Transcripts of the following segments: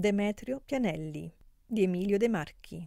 Demetrio Pianelli di Emilio De Marchi.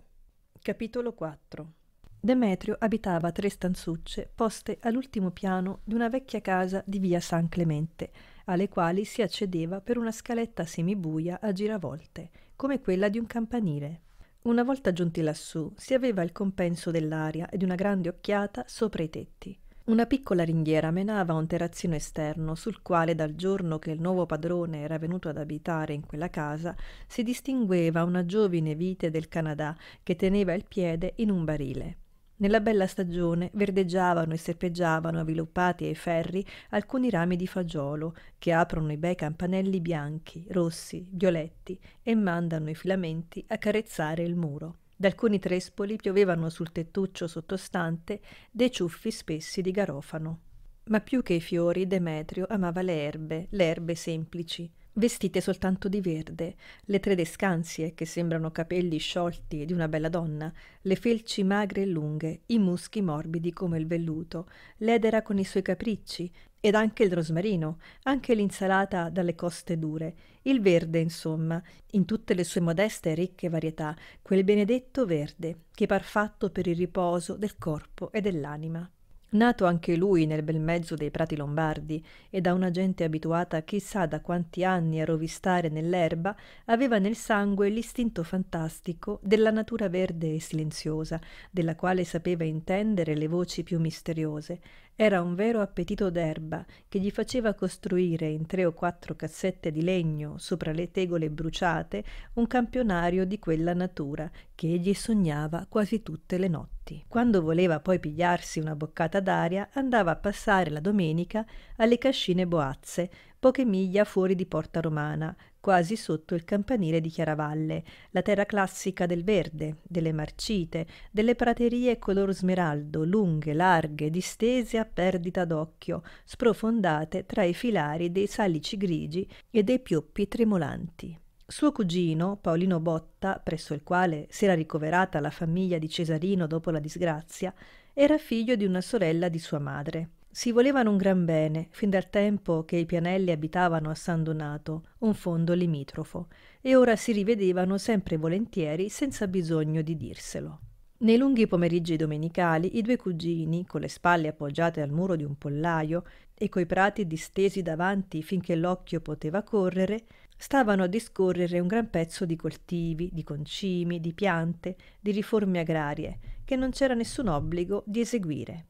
Capitolo 4 Demetrio abitava tre stanzucce poste all'ultimo piano di una vecchia casa di via San Clemente, alle quali si accedeva per una scaletta semibuia a giravolte, come quella di un campanile. Una volta giunti lassù, si aveva il compenso dell'aria e di una grande occhiata sopra i tetti. Una piccola ringhiera menava a un terrazzino esterno sul quale dal giorno che il nuovo padrone era venuto ad abitare in quella casa si distingueva una giovine vite del Canadà che teneva il piede in un barile. Nella bella stagione verdeggiavano e serpeggiavano avviluppati ai ferri alcuni rami di fagiolo che aprono i bei campanelli bianchi, rossi, violetti e mandano i filamenti a carezzare il muro. Da alcuni trespoli piovevano sul tettuccio sottostante dei ciuffi spessi di garofano. Ma più che i fiori, Demetrio amava le erbe, le erbe semplici, vestite soltanto di verde, le tre descanzie che sembrano capelli sciolti di una bella donna, le felci magre e lunghe, i muschi morbidi come il velluto, l'edera con i suoi capricci, ed anche il rosmarino, anche l'insalata dalle coste dure, il verde, insomma, in tutte le sue modeste e ricche varietà, quel benedetto verde che par fatto per il riposo del corpo e dell'anima. Nato anche lui nel bel mezzo dei prati lombardi e da una gente abituata chissà da quanti anni a rovistare nell'erba, aveva nel sangue l'istinto fantastico della natura verde e silenziosa, della quale sapeva intendere le voci più misteriose. Era un vero appetito d'erba che gli faceva costruire in tre o quattro cassette di legno sopra le tegole bruciate un campionario di quella natura che egli sognava quasi tutte le notti. Quando voleva poi pigliarsi una boccata d'aria andava a passare la domenica alle Cascine Boazze, poche miglia fuori di Porta Romana, quasi sotto il campanile di Chiaravalle, la terra classica del verde, delle marcite, delle praterie color smeraldo, lunghe, larghe, distese a perdita d'occhio, sprofondate tra i filari dei salici grigi e dei pioppi tremolanti. Suo cugino, Paolino Botta, presso il quale si era ricoverata la famiglia di Cesarino dopo la disgrazia, era figlio di una sorella di sua madre. Si volevano un gran bene fin dal tempo che i Pianelli abitavano a San Donato, un fondo limitrofo, e ora si rivedevano sempre volentieri senza bisogno di dirselo. Nei lunghi pomeriggi domenicali i due cugini, con le spalle appoggiate al muro di un pollaio e coi prati distesi davanti finché l'occhio poteva correre, stavano a discorrere un gran pezzo di coltivi, di concimi, di piante, di riforme agrarie, che non c'era nessun obbligo di eseguire.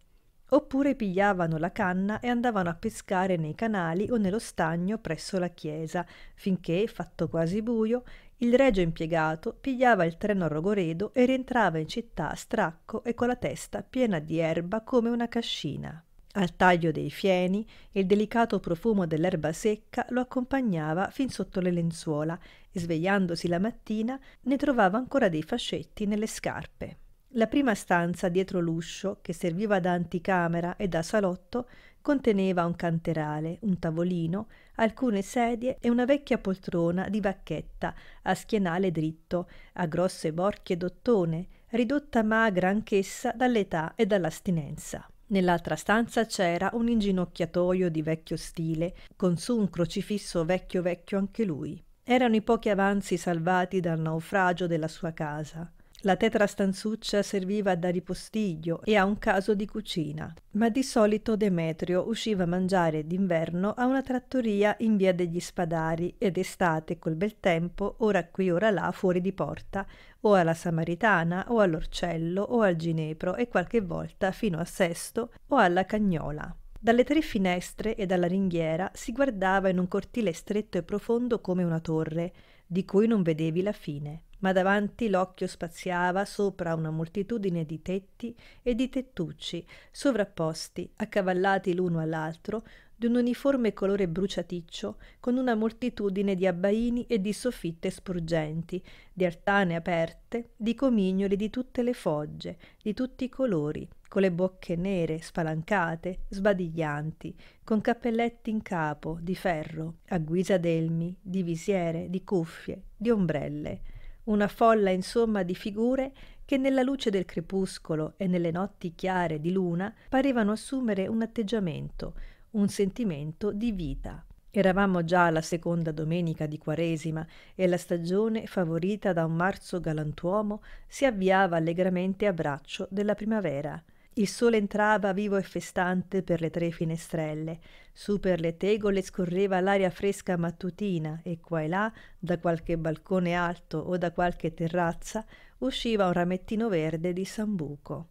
Oppure pigliavano la canna e andavano a pescare nei canali o nello stagno presso la chiesa, finché, fatto quasi buio, il regio impiegato pigliava il treno a Rogoredo e rientrava in città stracco e con la testa piena di erba come una cascina. Al taglio dei fieni il delicato profumo dell'erba secca lo accompagnava fin sotto le lenzuola e svegliandosi la mattina ne trovava ancora dei fascetti nelle scarpe. La prima stanza dietro l'uscio, che serviva da anticamera e da salotto, conteneva un canterale, un tavolino, alcune sedie e una vecchia poltrona di vacchetta a schienale dritto, a grosse borchie d'ottone, ridotta magra anch'essa dall'età e dall'astinenza. Nell'altra stanza c'era un inginocchiatoio di vecchio stile, con su un crocifisso vecchio vecchio anche lui. Erano i pochi avanzi salvati dal naufragio della sua casa. La tetra stanzuccia serviva da ripostiglio e a un caso di cucina, ma di solito Demetrio usciva a mangiare d'inverno a una trattoria in via degli Spadari ed estate col bel tempo, ora qui ora là fuori di porta, o alla Samaritana o all'Orcello o al Ginepro e qualche volta fino a Sesto o alla Cagnola. Dalle tre finestre e dalla ringhiera si guardava in un cortile stretto e profondo come una torre, di cui non vedevi la fine ma davanti l'occhio spaziava sopra una moltitudine di tetti e di tettucci, sovrapposti, accavallati l'uno all'altro, di un uniforme colore bruciaticcio, con una moltitudine di abbaini e di soffitte spurgenti, di artane aperte, di comignoli di tutte le fogge, di tutti i colori, con le bocche nere, spalancate, sbadiglianti, con cappelletti in capo, di ferro, a guisa d'elmi, di visiere, di cuffie, di ombrelle una folla insomma di figure che nella luce del crepuscolo e nelle notti chiare di luna parevano assumere un atteggiamento, un sentimento di vita. Eravamo già alla seconda domenica di Quaresima e la stagione, favorita da un marzo galantuomo, si avviava allegramente a braccio della primavera. Il sole entrava vivo e festante per le tre finestrelle. Su per le tegole scorreva l'aria fresca mattutina e qua e là, da qualche balcone alto o da qualche terrazza, usciva un ramettino verde di sambuco.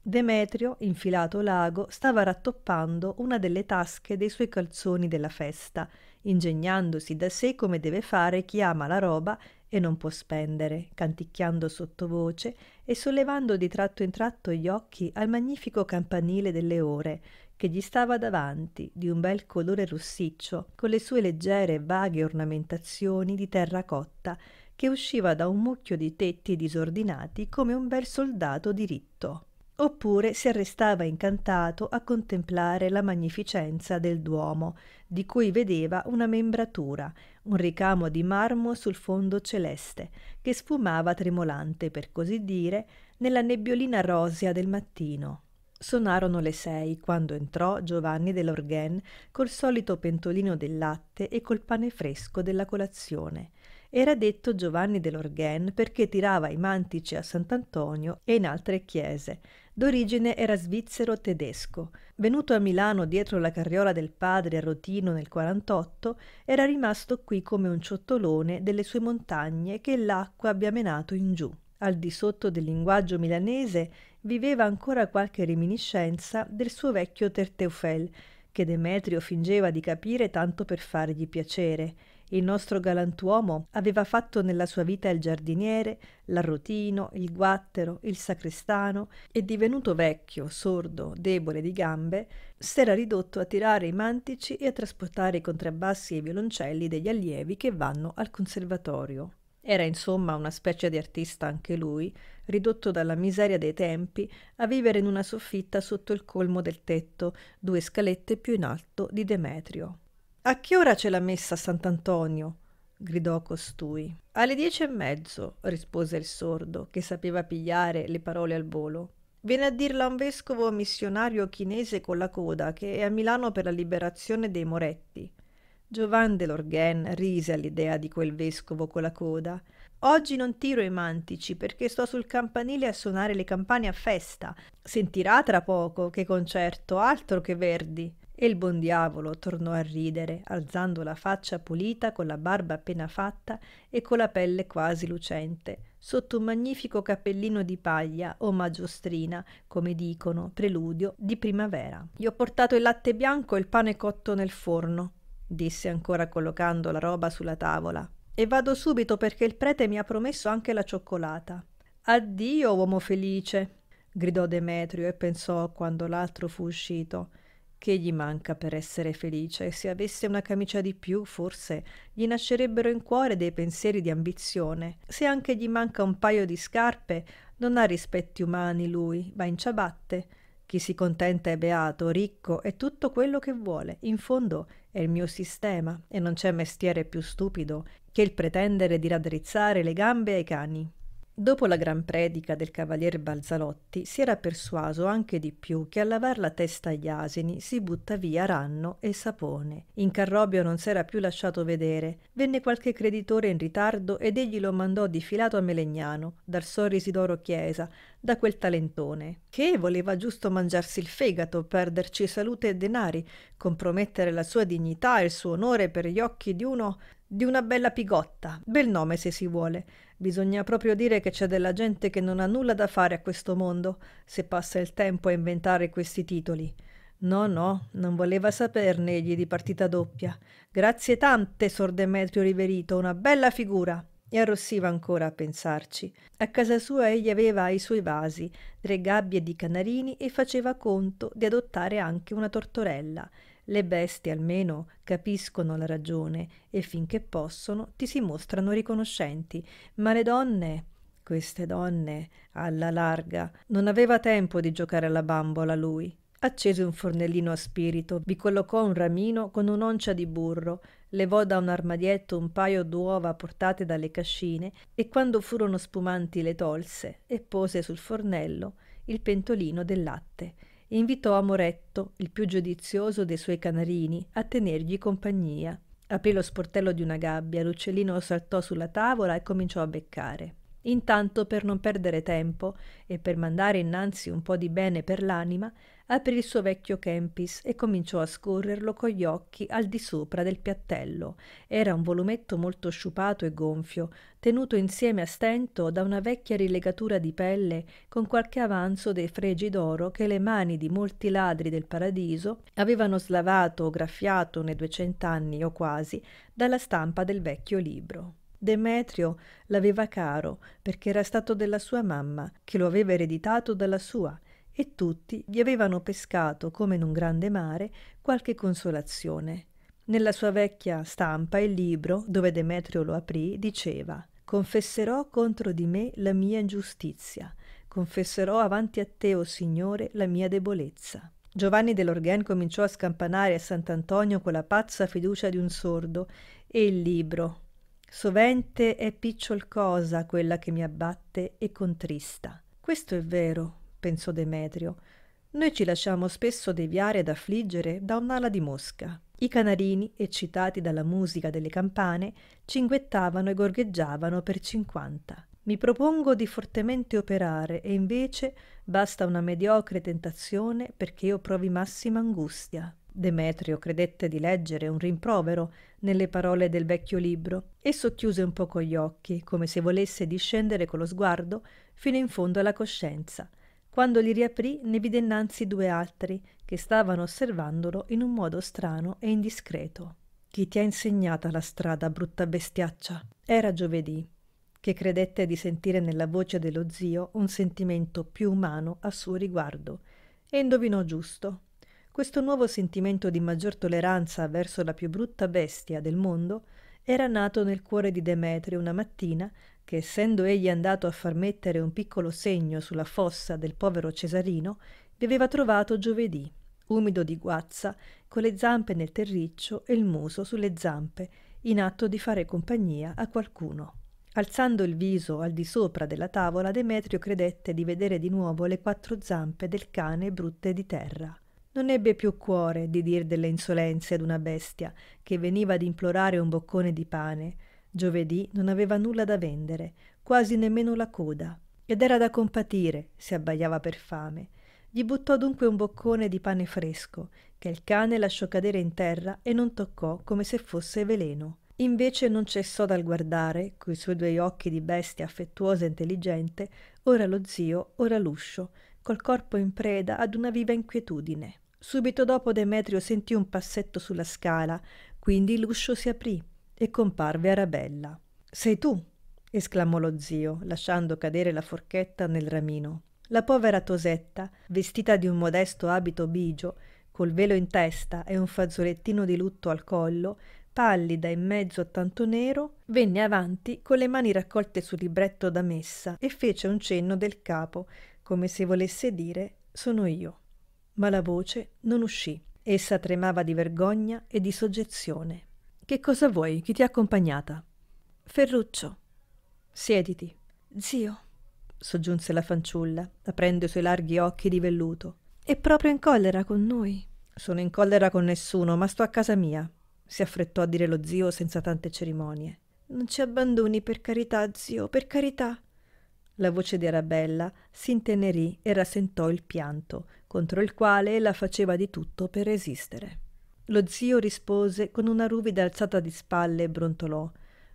Demetrio, infilato l'ago, stava rattoppando una delle tasche dei suoi calzoni della festa, ingegnandosi da sé come deve fare chi ama la roba e non può spendere, canticchiando sottovoce e sollevando di tratto in tratto gli occhi al magnifico campanile delle ore che gli stava davanti, di un bel colore rossiccio, con le sue leggere e vaghe ornamentazioni di terracotta che usciva da un mucchio di tetti disordinati come un bel soldato diritto oppure si arrestava incantato a contemplare la magnificenza del Duomo, di cui vedeva una membratura, un ricamo di marmo sul fondo celeste, che sfumava tremolante, per così dire, nella nebbiolina rosea del mattino. Sonarono le sei quando entrò Giovanni dell'Orghen col solito pentolino del latte e col pane fresco della colazione. Era detto Giovanni dell'Orghen perché tirava i mantici a Sant'Antonio e in altre chiese, D'origine era svizzero-tedesco. Venuto a Milano dietro la carriola del padre a Rotino nel 48, era rimasto qui come un ciottolone delle sue montagne che l'acqua abbia menato in giù. Al di sotto del linguaggio milanese viveva ancora qualche reminiscenza del suo vecchio Terteufel, che Demetrio fingeva di capire tanto per fargli piacere, il nostro galantuomo aveva fatto nella sua vita il giardiniere, l'arrotino, il guattero, il sacrestano e divenuto vecchio, sordo, debole di gambe, s'era ridotto a tirare i mantici e a trasportare i contrabbassi e i violoncelli degli allievi che vanno al conservatorio. Era insomma una specie di artista anche lui, ridotto dalla miseria dei tempi a vivere in una soffitta sotto il colmo del tetto, due scalette più in alto di Demetrio. A che ora c'è la messa a Sant'Antonio? gridò costui. Alle dieci e mezzo, rispose il sordo, che sapeva pigliare le parole al volo. Viene a dirla un vescovo missionario chinese con la coda che è a Milano per la liberazione dei Moretti. Giovan de Lorghen rise all'idea di quel vescovo con la coda. Oggi non tiro i mantici perché sto sul campanile a suonare le campane a festa. Sentirà tra poco che concerto, altro che Verdi. E il buon diavolo tornò a ridere, alzando la faccia pulita, con la barba appena fatta e con la pelle quasi lucente, sotto un magnifico cappellino di paglia o maggiostrina, come dicono, preludio di primavera. Gli ho portato il latte bianco e il pane cotto nel forno, disse ancora collocando la roba sulla tavola. E vado subito perché il prete mi ha promesso anche la cioccolata. Addio, uomo felice, gridò Demetrio e pensò quando l'altro fu uscito. Che gli manca per essere felice e se avesse una camicia di più, forse gli nascerebbero in cuore dei pensieri di ambizione. Se anche gli manca un paio di scarpe, non ha rispetti umani lui, va in ciabatte. Chi si contenta è beato, ricco e tutto quello che vuole. In fondo è il mio sistema e non c'è mestiere più stupido che il pretendere di raddrizzare le gambe ai cani. Dopo la gran predica del cavalier Balzalotti si era persuaso anche di più che a lavar la testa agli asini si butta via ranno e sapone. In Carrobio non s'era più lasciato vedere. Venne qualche creditore in ritardo ed egli lo mandò di filato a Melegnano, dal sorrisidoro Chiesa, da quel talentone, che voleva giusto mangiarsi il fegato, perderci salute e denari, compromettere la sua dignità e il suo onore per gli occhi di uno di una bella pigotta, bel nome se si vuole Bisogna proprio dire che c'è della gente che non ha nulla da fare a questo mondo, se passa il tempo a inventare questi titoli. No, no, non voleva saperne egli di partita doppia. Grazie tante, Sor Demetrio Riverito, una bella figura. E arrossiva ancora a pensarci. A casa sua egli aveva i suoi vasi, tre gabbie di canarini e faceva conto di adottare anche una tortorella le bestie almeno capiscono la ragione e finché possono ti si mostrano riconoscenti, ma le donne, queste donne, alla larga, non aveva tempo di giocare alla bambola lui. Accese un fornellino a spirito, vi collocò un ramino con un'oncia di burro, levò da un armadietto un paio d'uova portate dalle cascine e quando furono spumanti le tolse e pose sul fornello il pentolino del latte invitò Amoretto, il più giudizioso dei suoi canarini, a tenergli compagnia. Aprì lo sportello di una gabbia, l'uccellino saltò sulla tavola e cominciò a beccare. Intanto, per non perdere tempo e per mandare innanzi un po' di bene per l'anima, aprì il suo vecchio Kempis e cominciò a scorrerlo con gli occhi al di sopra del piattello. Era un volumetto molto sciupato e gonfio, tenuto insieme a stento da una vecchia rilegatura di pelle con qualche avanzo dei fregi d'oro che le mani di molti ladri del paradiso avevano slavato o graffiato nei duecent'anni o quasi dalla stampa del vecchio libro. Demetrio l'aveva caro perché era stato della sua mamma, che lo aveva ereditato dalla sua, e tutti gli avevano pescato, come in un grande mare, qualche consolazione. Nella sua vecchia stampa il libro, dove Demetrio lo aprì, diceva Confesserò contro di me la mia ingiustizia, confesserò avanti a te, o oh Signore, la mia debolezza. Giovanni dell'Orghen cominciò a scampanare a Sant'Antonio con la pazza fiducia di un sordo e il libro, Sovente è picciol cosa quella che mi abbatte e contrista. Questo è vero, pensò Demetrio. Noi ci lasciamo spesso deviare ed affliggere da un'ala di mosca. I canarini, eccitati dalla musica delle campane, cinguettavano e gorgheggiavano per cinquanta. Mi propongo di fortemente operare e invece basta una mediocre tentazione perché io provi massima angustia. Demetrio credette di leggere un rimprovero nelle parole del vecchio libro e socchiuse un poco gli occhi, come se volesse discendere con lo sguardo fino in fondo alla coscienza. Quando li riaprì ne vide innanzi due altri che stavano osservandolo in un modo strano e indiscreto. Chi ti ha insegnata la strada, brutta bestiaccia? Era giovedì, che credette di sentire nella voce dello zio un sentimento più umano a suo riguardo, e indovinò giusto questo nuovo sentimento di maggior tolleranza verso la più brutta bestia del mondo era nato nel cuore di Demetrio una mattina che, essendo egli andato a far mettere un piccolo segno sulla fossa del povero Cesarino, vi aveva trovato giovedì, umido di guazza, con le zampe nel terriccio e il muso sulle zampe, in atto di fare compagnia a qualcuno. Alzando il viso al di sopra della tavola, Demetrio credette di vedere di nuovo le quattro zampe del cane brutte di terra. Non ebbe più cuore di dir delle insolenze ad una bestia che veniva ad implorare un boccone di pane. Giovedì non aveva nulla da vendere, quasi nemmeno la coda, ed era da compatire se abbaiava per fame. Gli buttò dunque un boccone di pane fresco, che il cane lasciò cadere in terra e non toccò come se fosse veleno. Invece non cessò dal guardare, coi suoi due occhi di bestia affettuosa e intelligente, ora lo zio, ora l'uscio, col corpo in preda ad una viva inquietudine. Subito dopo Demetrio sentì un passetto sulla scala, quindi l'uscio si aprì e comparve Arabella. Sei tu? esclamò lo zio, lasciando cadere la forchetta nel ramino. La povera Tosetta, vestita di un modesto abito bigio, col velo in testa e un fazzolettino di lutto al collo, pallida in mezzo a tanto nero, venne avanti con le mani raccolte sul libretto da messa e fece un cenno del capo, come se volesse dire sono io. Ma la voce non uscì. Essa tremava di vergogna e di soggezione. Che cosa vuoi? Chi ti ha accompagnata? Ferruccio. Siediti. Zio, soggiunse la fanciulla, aprendo i suoi larghi occhi di velluto. È proprio in collera con noi. Sono in collera con nessuno, ma sto a casa mia, si affrettò a dire lo zio senza tante cerimonie. Non ci abbandoni, per carità, zio, per carità. La voce di Arabella si intenerì e rasentò il pianto, contro il quale ella faceva di tutto per resistere. Lo zio rispose con una ruvida alzata di spalle e brontolò.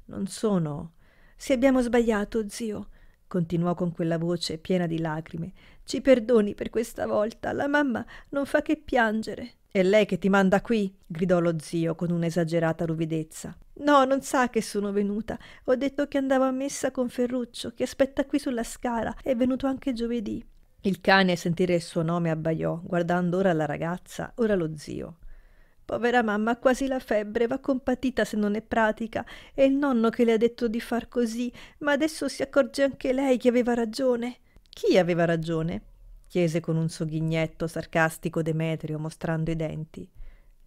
Non sono. Se abbiamo sbagliato, zio, continuò con quella voce piena di lacrime. Ci perdoni per questa volta. La mamma non fa che piangere. È lei che ti manda qui, gridò lo zio con un'esagerata ruvidezza. No, non sa che sono venuta. Ho detto che andavo a messa con Ferruccio, che aspetta qui sulla scala. È venuto anche giovedì. Il cane a sentire il suo nome abbaiò, guardando ora la ragazza, ora lo zio. Povera mamma ha quasi la febbre, va compatita se non è pratica. È il nonno che le ha detto di far così, ma adesso si accorge anche lei che aveva ragione. Chi aveva ragione? chiese con un sogghignetto sarcastico Demetrio, mostrando i denti.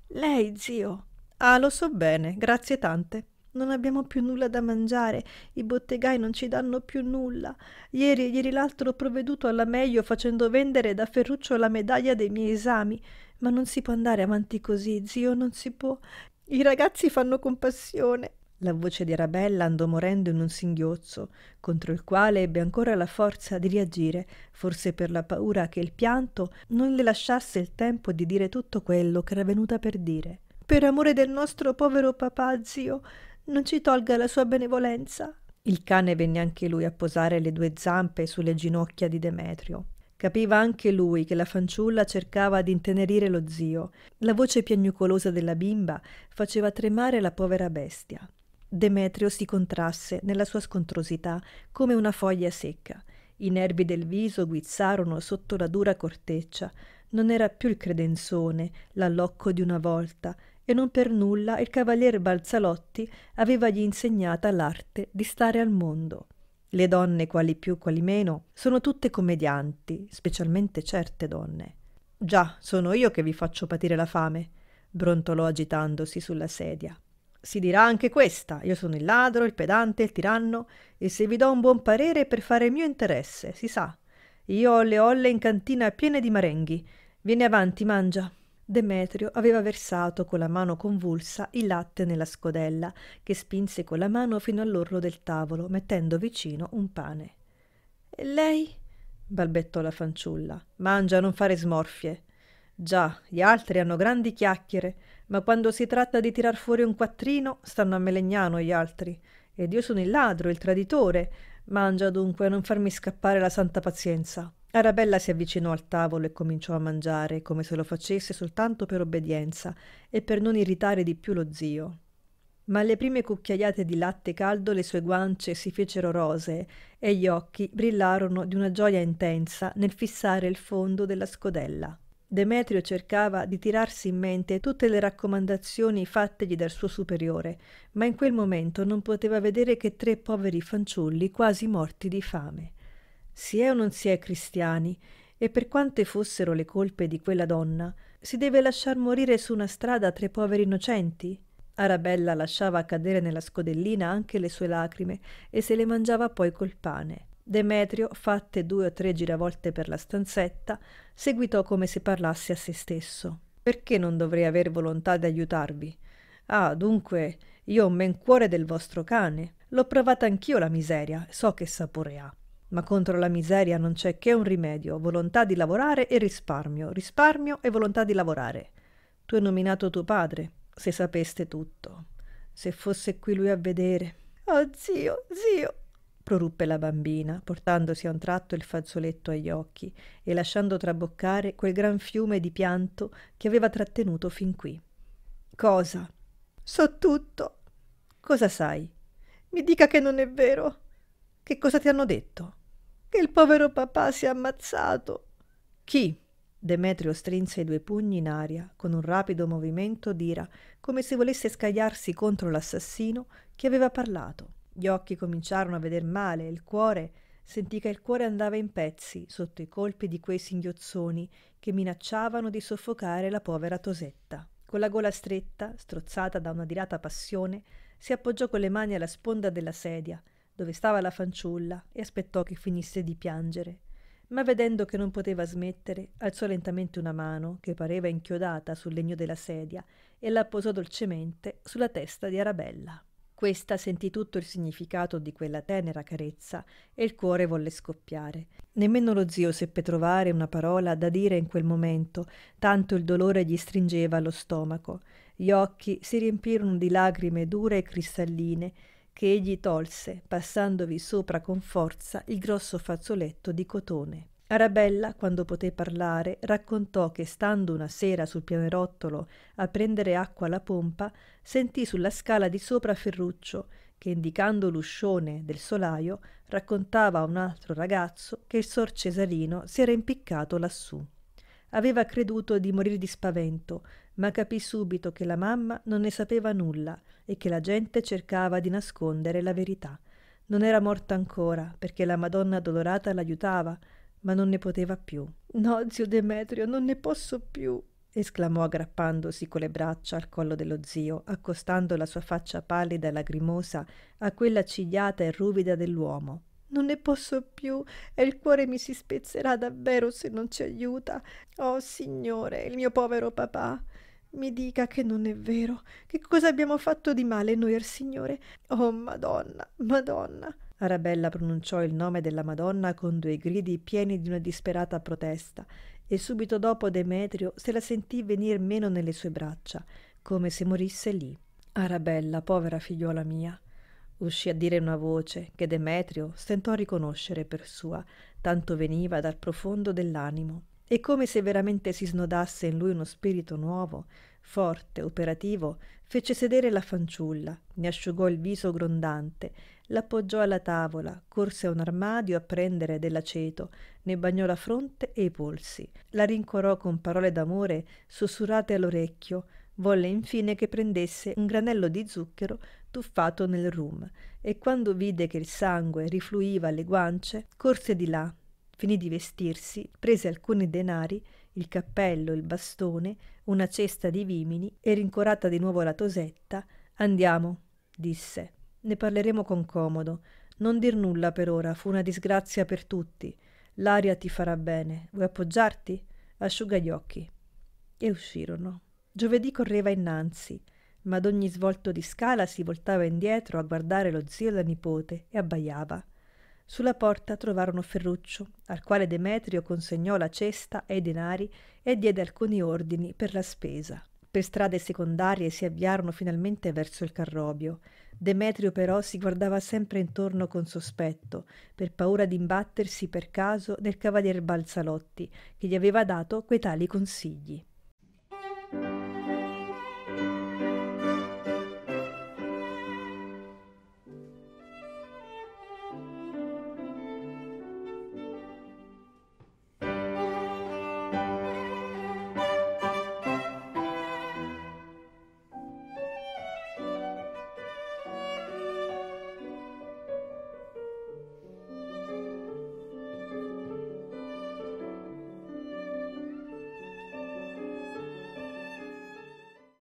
Lei, zio. Ah, lo so bene, grazie tante. Non abbiamo più nulla da mangiare, i bottegai non ci danno più nulla. Ieri e ieri l'altro ho provveduto alla meglio facendo vendere da Ferruccio la medaglia dei miei esami. Ma non si può andare avanti così, zio, non si può. I ragazzi fanno compassione. La voce di Arabella andò morendo in un singhiozzo, contro il quale ebbe ancora la forza di reagire, forse per la paura che il pianto non le lasciasse il tempo di dire tutto quello che era venuta per dire. Per amore del nostro povero papà, zio, non ci tolga la sua benevolenza. Il cane venne anche lui a posare le due zampe sulle ginocchia di Demetrio. Capiva anche lui che la fanciulla cercava di intenerire lo zio. La voce piagnucolosa della bimba faceva tremare la povera bestia. Demetrio si contrasse nella sua scontrosità come una foglia secca. I nervi del viso guizzarono sotto la dura corteccia. Non era più il credenzone, l'allocco di una volta, e non per nulla il cavalier Balzalotti avevagli insegnata l'arte di stare al mondo. Le donne, quali più quali meno, sono tutte commedianti, specialmente certe donne. Già, sono io che vi faccio patire la fame, brontolò agitandosi sulla sedia. Si dirà anche questa, io sono il ladro, il pedante, il tiranno, e se vi do un buon parere è per fare il mio interesse, si sa. Io ho le olle in cantina piene di marenghi. Vieni avanti, mangia. Demetrio aveva versato con la mano convulsa il latte nella scodella, che spinse con la mano fino all'orlo del tavolo, mettendo vicino un pane. E lei? balbettò la fanciulla. Mangia, non fare smorfie. Già, gli altri hanno grandi chiacchiere, ma quando si tratta di tirar fuori un quattrino stanno a Melegnano gli altri. Ed io sono il ladro, il traditore. Mangia dunque, non farmi scappare la santa pazienza. Arabella si avvicinò al tavolo e cominciò a mangiare, come se lo facesse soltanto per obbedienza e per non irritare di più lo zio. Ma alle prime cucchiaiate di latte caldo le sue guance si fecero rosee e gli occhi brillarono di una gioia intensa nel fissare il fondo della scodella. Demetrio cercava di tirarsi in mente tutte le raccomandazioni fattegli dal suo superiore, ma in quel momento non poteva vedere che tre poveri fanciulli quasi morti di fame si è o non si è cristiani, e per quante fossero le colpe di quella donna, si deve lasciar morire su una strada tre poveri innocenti? Arabella lasciava cadere nella scodellina anche le sue lacrime e se le mangiava poi col pane. Demetrio, fatte due o tre giravolte per la stanzetta, seguitò come se parlasse a se stesso. Perché non dovrei aver volontà di aiutarvi? Ah, dunque, io ho men cuore del vostro cane. L'ho provata anch'io la miseria, so che sapore ha. Ma contro la miseria non c'è che un rimedio, volontà di lavorare e risparmio, risparmio e volontà di lavorare. Tu hai nominato tuo padre, se sapeste tutto. Se fosse qui lui a vedere. Oh zio, zio, proruppe la bambina, portandosi a un tratto il fazzoletto agli occhi e lasciando traboccare quel gran fiume di pianto che aveva trattenuto fin qui. Cosa? So tutto. Cosa sai? Mi dica che non è vero. Che cosa ti hanno detto? Il povero papà si è ammazzato. Chi? Demetrio strinse i due pugni in aria con un rapido movimento d'ira, come se volesse scagliarsi contro l'assassino che aveva parlato. Gli occhi cominciarono a veder male il cuore sentì che il cuore andava in pezzi sotto i colpi di quei singhiozzoni che minacciavano di soffocare la povera Tosetta. Con la gola stretta, strozzata da una dirata passione, si appoggiò con le mani alla sponda della sedia dove stava la fanciulla e aspettò che finisse di piangere, ma vedendo che non poteva smettere, alzò lentamente una mano che pareva inchiodata sul legno della sedia e la posò dolcemente sulla testa di Arabella. Questa sentì tutto il significato di quella tenera carezza e il cuore volle scoppiare. Nemmeno lo zio seppe trovare una parola da dire in quel momento, tanto il dolore gli stringeva lo stomaco. Gli occhi si riempirono di lagrime dure e cristalline che egli tolse, passandovi sopra con forza il grosso fazzoletto di cotone. Arabella, quando poté parlare, raccontò che, stando una sera sul pianerottolo a prendere acqua alla pompa, sentì sulla scala di sopra Ferruccio, che indicando l'uscione del solaio, raccontava a un altro ragazzo che il sor Cesarino si era impiccato lassù. Aveva creduto di morire di spavento, ma capì subito che la mamma non ne sapeva nulla e che la gente cercava di nascondere la verità. Non era morta ancora, perché la Madonna dolorata l'aiutava, ma non ne poteva più. No, zio Demetrio, non ne posso più, esclamò aggrappandosi con le braccia al collo dello zio, accostando la sua faccia pallida e lagrimosa a quella cigliata e ruvida dell'uomo. Non ne posso più e il cuore mi si spezzerà davvero se non ci aiuta. Oh Signore, il mio povero papà mi dica che non è vero. Che cosa abbiamo fatto di male noi al Signore? Oh Madonna, Madonna. Arabella pronunciò il nome della Madonna con due gridi pieni di una disperata protesta, e subito dopo Demetrio se la sentì venir meno nelle sue braccia, come se morisse lì. Arabella, povera figliuola mia. Uscì a dire una voce che Demetrio stentò a riconoscere per sua, tanto veniva dal profondo dell'animo e come se veramente si snodasse in lui uno spirito nuovo, forte, operativo, fece sedere la fanciulla, ne asciugò il viso grondante, l'appoggiò alla tavola, corse a un armadio a prendere dell'aceto, ne bagnò la fronte e i polsi, la rincorò con parole d'amore sussurrate all'orecchio, volle infine che prendesse un granello di zucchero tuffato nel rum e quando vide che il sangue rifluiva alle guance, corse di là, Finì di vestirsi, prese alcuni denari, il cappello, il bastone, una cesta di vimini e rincorata di nuovo la tosetta, andiamo, disse. Ne parleremo con comodo. Non dir nulla per ora, fu una disgrazia per tutti. L'aria ti farà bene. Vuoi appoggiarti? Asciuga gli occhi. E uscirono. Giovedì correva innanzi, ma ad ogni svolto di scala si voltava indietro a guardare lo zio e la nipote e abbaiava. Sulla porta trovarono Ferruccio, al quale Demetrio consegnò la cesta e i denari e diede alcuni ordini per la spesa. Per strade secondarie si avviarono finalmente verso il Carrobio. Demetrio però si guardava sempre intorno con sospetto, per paura d'imbattersi per caso nel cavalier Balzalotti, che gli aveva dato quei tali consigli.